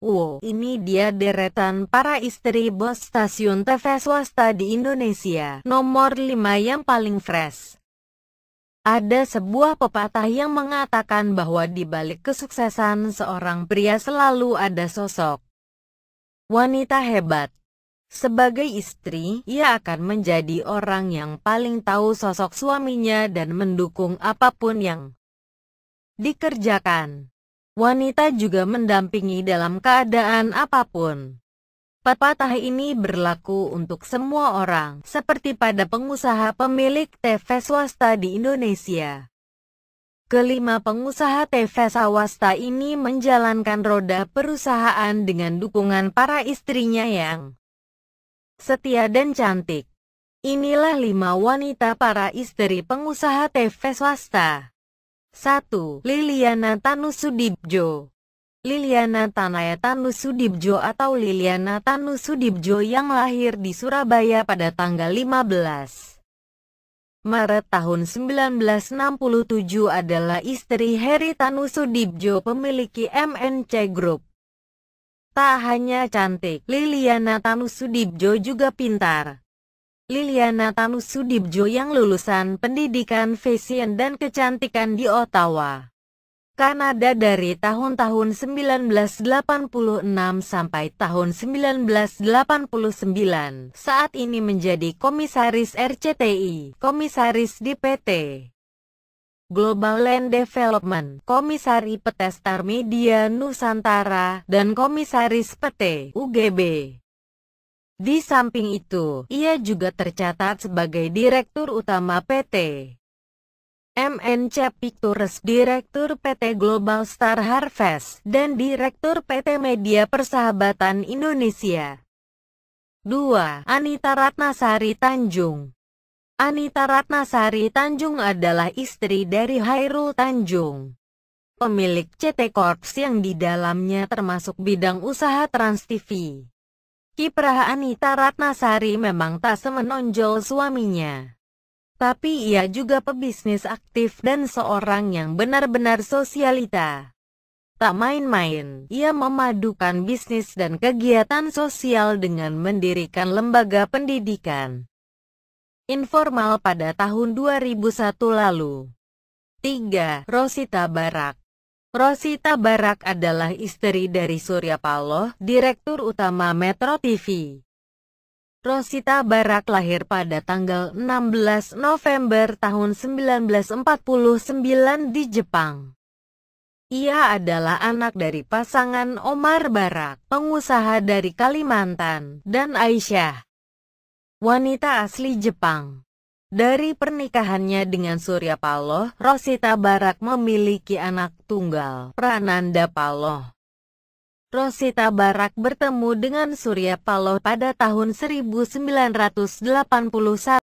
Wow, ini dia deretan para istri bos stasiun TV swasta di Indonesia. Nomor 5 yang paling fresh. Ada sebuah pepatah yang mengatakan bahwa di balik kesuksesan seorang pria selalu ada sosok wanita hebat. Sebagai istri, ia akan menjadi orang yang paling tahu sosok suaminya dan mendukung apapun yang dikerjakan. Wanita juga mendampingi dalam keadaan apapun. Pepatah ini berlaku untuk semua orang, seperti pada pengusaha pemilik TV swasta di Indonesia. Kelima pengusaha TV swasta ini menjalankan roda perusahaan dengan dukungan para istrinya yang setia dan cantik. Inilah lima wanita para istri pengusaha TV swasta. 1. Liliana Tanusudibjo Liliana Tanaya Tanusudibjo atau Liliana Tanusudibjo yang lahir di Surabaya pada tanggal 15 Maret tahun 1967 adalah istri Heri Tanusudibjo pemiliki MNC Group. Tak hanya cantik, Liliana Tanusudibjo juga pintar. Liliana Tanusudibjo yang lulusan pendidikan fashion dan kecantikan di Ottawa, Kanada dari tahun-tahun 1986 sampai tahun 1989. Saat ini menjadi komisaris RCTI, komisaris di PT Global Land Development, Komisari Petestar Media Nusantara, dan Komisaris PT UGB. Di samping itu, ia juga tercatat sebagai Direktur Utama PT MNC Pictures, Direktur PT Global Star Harvest, dan Direktur PT Media Persahabatan Indonesia. 2. Anita Ratnasari Tanjung Anita Ratnasari Tanjung adalah istri dari Hairul Tanjung pemilik CT Corps yang di dalamnya termasuk bidang usaha TransTV. Kiprah Anita Ratnasari memang tak semenonjol suaminya. Tapi ia juga pebisnis aktif dan seorang yang benar-benar sosialita. Tak main-main, ia memadukan bisnis dan kegiatan sosial dengan mendirikan lembaga pendidikan informal pada tahun 2001 lalu. 3. Rosita Barak Rosita Barak adalah istri dari Surya Paloh, Direktur Utama Metro TV. Rosita Barak lahir pada tanggal 16 November tahun 1949 di Jepang. Ia adalah anak dari pasangan Omar Barak, pengusaha dari Kalimantan, dan Aisyah, wanita asli Jepang. Dari pernikahannya dengan Surya Paloh, Rosita Barak memiliki anak tunggal, Prananda Paloh. Rosita Barak bertemu dengan Surya Paloh pada tahun 1981